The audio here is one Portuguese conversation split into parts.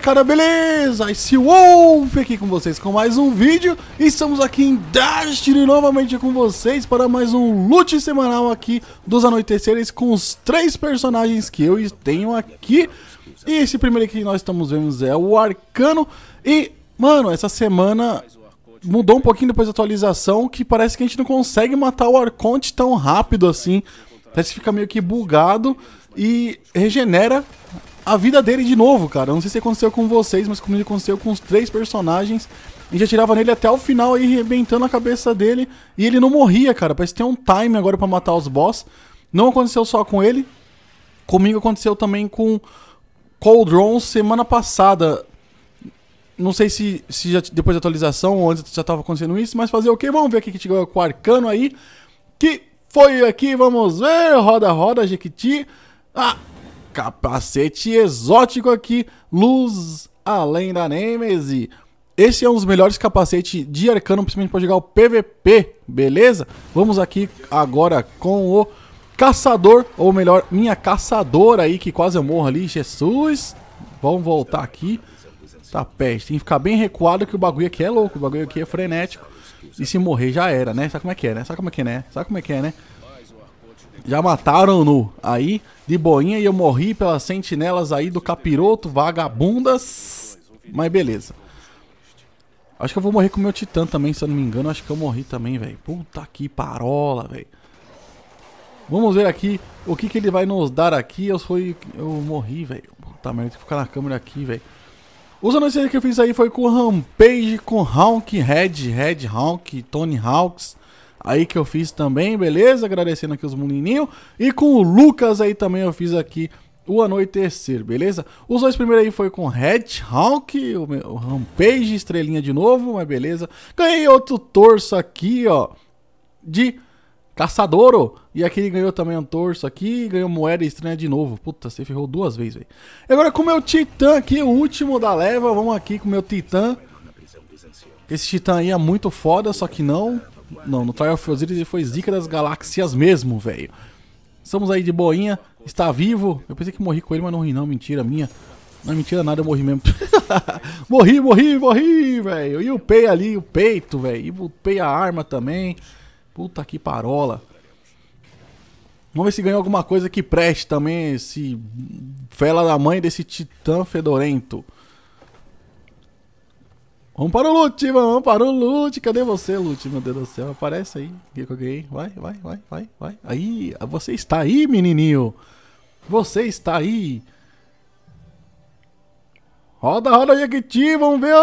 Cara, beleza? Esse Wolf aqui com vocês com mais um vídeo Estamos aqui em Destiny novamente com vocês para mais um loot semanal aqui dos anoiteceres Com os três personagens que eu tenho aqui E esse primeiro que nós estamos vendo é o Arcano E, mano, essa semana mudou um pouquinho depois da atualização Que parece que a gente não consegue matar o Arconte tão rápido assim Parece que fica meio que bugado e regenera a vida dele de novo, cara. Não sei se aconteceu com vocês, mas comigo aconteceu com os três personagens. E já tirava nele até o final e rebentando a cabeça dele. E ele não morria, cara. Parece que tem um time agora para matar os boss. Não aconteceu só com ele. Comigo aconteceu também com Coldron semana passada. Não sei se, se já, depois da atualização ou antes já tava acontecendo isso, mas fazer o okay, que? Vamos ver o que chegou com o Arcano aí. Que foi aqui, vamos ver. Roda, roda, Jequiti. Ah, capacete exótico aqui, luz além da Nemesis. Esse é um dos melhores capacetes de arcano, principalmente para jogar o PVP, beleza? Vamos aqui agora com o caçador, ou melhor, minha caçadora aí, que quase eu morro ali, Jesus. Vamos voltar aqui. Tá peste, tem que ficar bem recuado que o bagulho aqui é louco, o bagulho aqui é frenético. E se morrer já era, né? Sabe como é que é, né? Sabe como é que é, né? Sabe como é que é, né? Já mataram-no aí, de boinha, e eu morri pelas sentinelas aí do capiroto, vagabundas. Mas beleza. Acho que eu vou morrer com o meu titã também, se eu não me engano. Acho que eu morri também, velho. Puta que parola, velho. Vamos ver aqui o que, que ele vai nos dar aqui. Eu fui. Eu morri, velho. Puta merda, tem que ficar na câmera aqui, velho. Os anunciantes que eu fiz aí foi com Rampage, com Hawk, Red, Red Hawk, Tony Hawks aí que eu fiz também, beleza? Agradecendo aqui os menininhos. E com o Lucas aí também eu fiz aqui o Anoitecer, beleza? Os dois primeiros aí foi com Hedgehog, o, meu, o Rampage, estrelinha de novo, mas beleza. Ganhei outro torso aqui, ó, de Caçadouro. E aqui ele ganhou também um torso aqui, ganhou moeda estranha de novo. Puta, você ferrou duas vezes, velho. Agora com o meu Titã aqui, o último da leva, vamos aqui com o meu Titã. Esse Titã aí é muito foda, só que não. Não, no Trial of Osiris ele foi Zika das Galáxias mesmo, velho. Estamos aí de boinha, está vivo. Eu pensei que morri com ele, mas não morri não, mentira minha. Não é mentira nada, eu morri mesmo. morri, morri, morri, velho. E o pei ali, o peito, velho. E o pei a arma também. Puta que parola. Vamos ver se ganha alguma coisa que preste também esse fela da mãe desse titã fedorento. Vamos para o loot, vamos para o loot. Cadê você, loot? Meu Deus do céu, aparece aí. que Vai, vai, vai, vai, vai. Aí, você está aí, menininho. Você está aí. Roda, roda, Jequiti, vamos ver.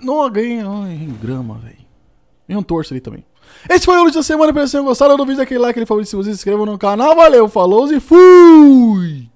Não, alguém? em grama, velho. E um torso ali também. Esse foi o loot da semana. Espero que vocês tenham gostado do vídeo. Aquele like, aquele favorito, se se inscrevam no canal. Valeu, falou e fui!